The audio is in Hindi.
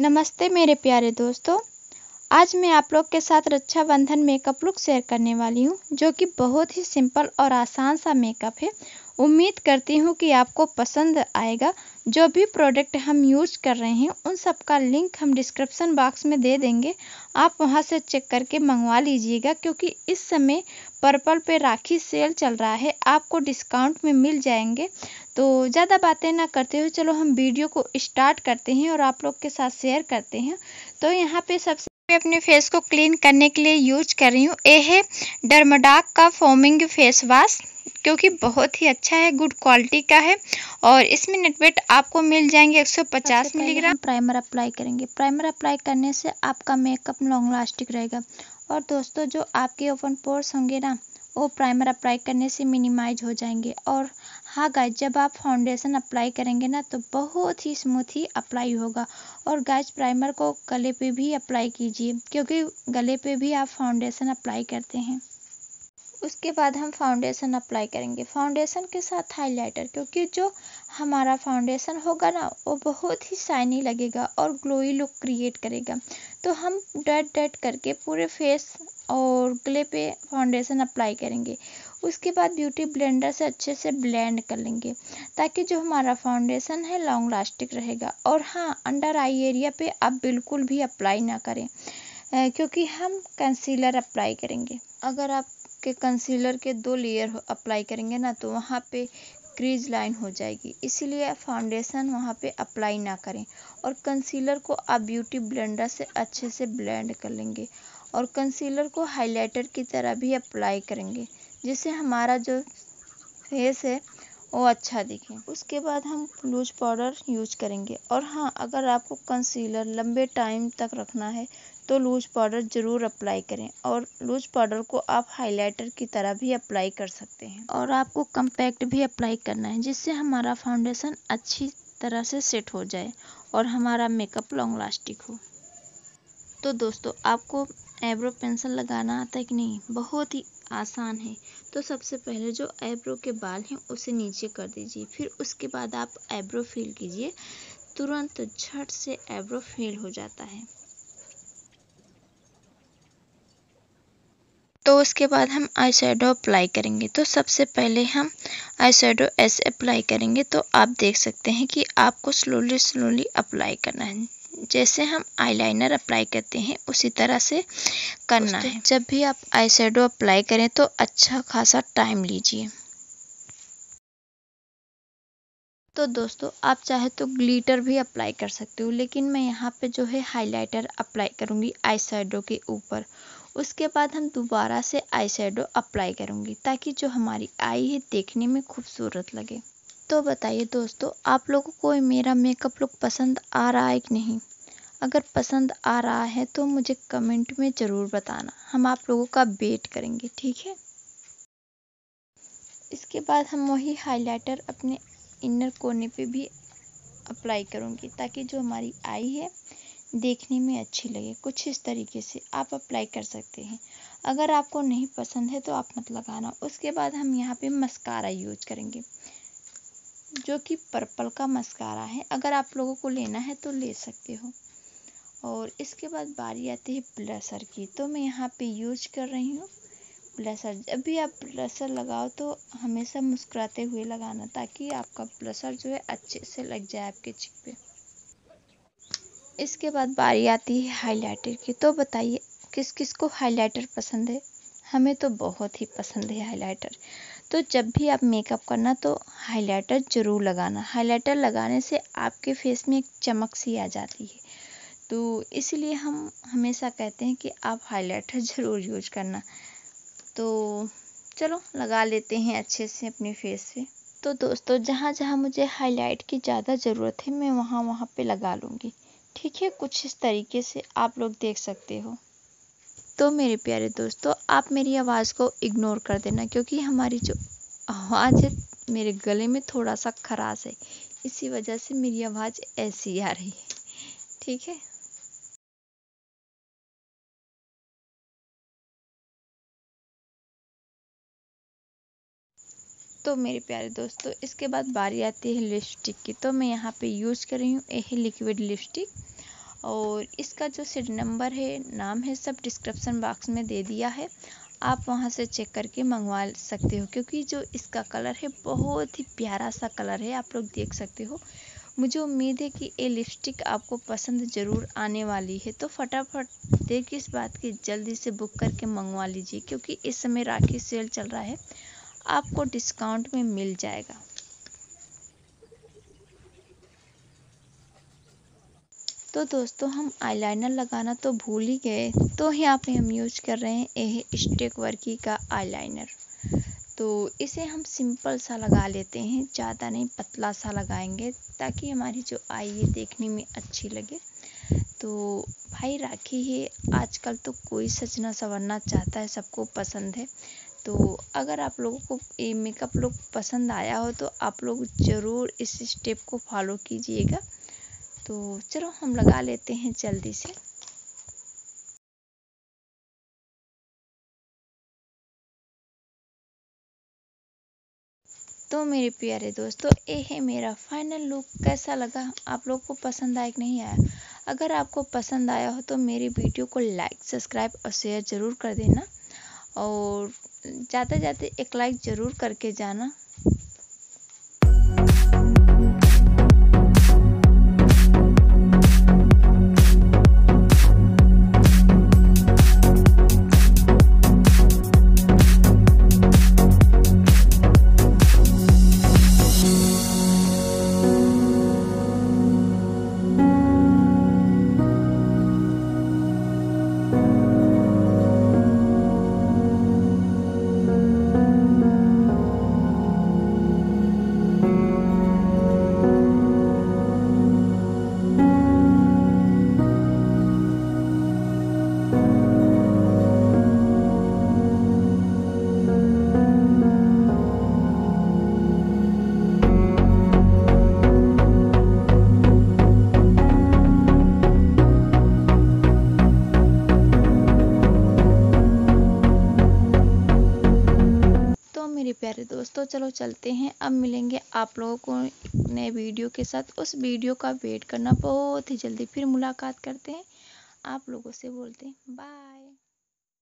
नमस्ते मेरे प्यारे दोस्तों आज मैं आप लोग के साथ रक्षाबंधन मेकअप लुक शेयर करने वाली हूँ जो कि बहुत ही सिंपल और आसान सा मेकअप है उम्मीद करती हूँ कि आपको पसंद आएगा जो भी प्रोडक्ट हम यूज कर रहे हैं उन सब का लिंक हम डिस्क्रिप्शन बॉक्स में दे देंगे आप वहाँ से चेक करके मंगवा लीजिएगा क्योंकि इस समय पर्पल पे राखी सेल चल रहा है आपको डिस्काउंट में मिल जाएंगे तो ज़्यादा बातें ना करते हुए चलो हम वीडियो को स्टार्ट करते हैं और आप लोग के साथ शेयर करते हैं तो यहाँ पे सबसे मैं अपने फेस को क्लीन करने के लिए यूज कर रही हूँ ये है डर्माडाक का फोमिंग फेस वाश क्योंकि बहुत ही अच्छा है गुड क्वालिटी का है और इसमें नेटवेट आपको मिल जाएंगे 150 मिलीग्राम प्राइमर अप्लाई करेंगे प्राइमर अप्लाई करने से आपका मेकअप लॉन्ग लास्टिक रहेगा और दोस्तों जो आपके ओपन पोर्स होंगे ना वो प्राइमर अप्लाई करने से मिनिमाइज हो जाएंगे और हाँ गाइज जब आप फाउंडेशन अप्लाई करेंगे ना तो बहुत ही स्मूथ ही अप्लाई होगा और गाइज प्राइमर को गले पे भी अप्लाई कीजिए क्योंकि गले पे भी आप फाउंडेशन अप्लाई करते हैं उसके बाद हम फाउंडेशन अप्लाई करेंगे फाउंडेशन के साथ हाइलाइटर क्योंकि जो हमारा फाउंडेशन होगा ना वो बहुत ही शाइनी लगेगा और ग्लोई लुक क्रिएट करेगा तो हम डट डट करके पूरे फेस और गले पे फाउंडेशन अप्लाई करेंगे उसके बाद ब्यूटी ब्लेंडर से अच्छे से ब्लेंड कर लेंगे ताकि जो हमारा फाउंडेशन है लॉन्ग लास्टिक रहेगा और हाँ अंडर आई एरिया पे आप बिल्कुल भी अप्लाई ना करें क्योंकि हम कंसीलर अप्लाई करेंगे अगर आप के कंसीलर के दो लेयर अप्लाई करेंगे ना तो वहाँ पे क्रीज लाइन हो जाएगी इसीलिए फाउंडेशन वहाँ पे अप्लाई ना करें और कंसीलर को आप ब्यूटी ब्लेंडर से अच्छे से ब्लेंड कर लेंगे और कंसीलर को हाइलाइटर की तरह भी अप्लाई करेंगे जिससे हमारा जो फेस है वो अच्छा दिखे उसके बाद हम लूज पाउडर यूज करेंगे और हाँ अगर आपको कंसीलर लंबे टाइम तक रखना है तो लूज पाउडर ज़रूर अप्लाई करें और लूज पाउडर को आप हाइलाइटर की तरह भी अप्लाई कर सकते हैं और आपको कम्पैक्ट भी अप्लाई करना है जिससे हमारा फाउंडेशन अच्छी तरह से सेट हो जाए और हमारा मेकअप लॉन्ग लास्टिक हो तो दोस्तों आपको एब्रो पेंसिल लगाना आता है कि नहीं बहुत ही आसान है तो सबसे पहले जो आईब्रो के बाल हैं उसे नीचे कर दीजिए फिर उसके बाद आप आईब्रो फिल कीजिए तुरंत झट से आईब्रो फिल हो जाता है तो उसके बाद हम आई शेडो अप्लाई करेंगे तो सबसे पहले हम आई शेडो ऐसे अप्लाई करेंगे तो आप देख सकते हैं कि आपको स्लोली स्लोली अप्लाई करना है जैसे हम आईलाइनर अप्लाई करते हैं उसी तरह से करना है जब भी आप आई अप्लाई करें तो अच्छा खासा टाइम लीजिए तो दोस्तों आप चाहे तो ग्लीटर भी अप्लाई कर सकते हो लेकिन मैं यहाँ पे जो है हाइलाइटर अप्लाई करूँगी आई के ऊपर उसके बाद हम दोबारा से आई अप्लाई करूँगी ताकि जो हमारी आई है देखने में खूबसूरत लगे तो बताइए दोस्तों आप लोगों को मेरा मेकअप लुक पसंद आ रहा है कि नहीं अगर पसंद आ रहा है तो मुझे कमेंट में ज़रूर बताना हम आप लोगों का वेट करेंगे ठीक है इसके बाद हम वही हाइलाइटर अपने इनर कोने पे भी अप्लाई करूँगी ताकि जो हमारी आई है देखने में अच्छी लगे कुछ इस तरीके से आप अप्लाई कर सकते हैं अगर आपको नहीं पसंद है तो आप मत लगाना उसके बाद हम यहाँ पे मस्कारा यूज करेंगे जो कि पर्पल का मस्कारा है अगर आप लोगों को लेना है तो ले सकते हो और इसके बाद बारी आती है प्लसर की तो मैं यहाँ पे यूज कर रही हूँ प्लसर जब भी आप प्लसर लगाओ तो हमेशा मुस्कुराते हुए लगाना ताकि आपका प्लसर जो है अच्छे से लग जाए आपके चिक पे इसके बाद बारी आती है हाइलाइटर की तो बताइए किस किस को हाइलाइटर पसंद है हमें तो बहुत ही पसंद है हाइलाइटर तो जब भी आप मेकअप करना तो हाइलाइटर ज़रूर लगाना हाइलाइटर लगाने से आपके फेस में एक चमक सी आ जाती है तो इसलिए हम हमेशा कहते हैं कि आप हाइलाइटर ज़रूर यूज करना तो चलो लगा लेते हैं अच्छे से अपने फेस पे तो दोस्तों जहाँ जहाँ मुझे हाईलाइट की ज़्यादा ज़रूरत है मैं वहाँ वहाँ पे लगा लूँगी ठीक है कुछ इस तरीके से आप लोग देख सकते हो तो मेरे प्यारे दोस्तों आप मेरी आवाज़ को इग्नोर कर देना क्योंकि हमारी जो आवाज़ है मेरे गले में थोड़ा सा खराश है इसी वजह से मेरी आवाज़ ऐसी आ रही है ठीक है तो मेरे प्यारे दोस्तों इसके बाद बारी आती है लिपस्टिक की तो मैं यहाँ पे यूज़ कर रही हूँ यही लिक्विड लिपस्टिक और इसका जो सीड नंबर है नाम है सब डिस्क्रिप्सन बॉक्स में दे दिया है आप वहाँ से चेक करके मंगवा सकते हो क्योंकि जो इसका कलर है बहुत ही प्यारा सा कलर है आप लोग देख सकते हो मुझे उम्मीद है कि ये लिपस्टिक आपको पसंद ज़रूर आने वाली है तो फटाफट देख इस बात की जल्दी से बुक करके मंगवा लीजिए क्योंकि इस समय राखी सेल चल रहा है आपको डिस्काउंट में मिल जाएगा तो दोस्तों हम आईलाइनर लगाना तो भूल ही गए तो यहाँ पे हम यूज कर रहे हैं यह स्टेक वर्की का आईलाइनर तो इसे हम सिंपल सा लगा लेते हैं ज़्यादा नहीं पतला सा लगाएंगे ताकि हमारी जो आई है देखने में अच्छी लगे तो भाई राखी है आजकल तो कोई सजना संवरना चाहता है सबको पसंद है तो अगर आप लोगों को ये मेकअप लुक पसंद आया हो तो आप लोग ज़रूर इस स्टेप को फॉलो कीजिएगा तो चलो हम लगा लेते हैं जल्दी से तो मेरे प्यारे दोस्तों ये है मेरा फाइनल लुक कैसा लगा आप लोग को पसंद आया कि नहीं आया अगर आपको पसंद आया हो तो मेरी वीडियो को लाइक सब्सक्राइब और शेयर ज़रूर कर देना और जाते जाते एक लाइक ज़रूर करके जाना प्यारे दोस्तों चलो चलते हैं अब मिलेंगे आप लोगों को नए वीडियो के साथ उस वीडियो का वेट करना बहुत ही जल्दी फिर मुलाकात करते हैं आप लोगों से बोलते हैं बाय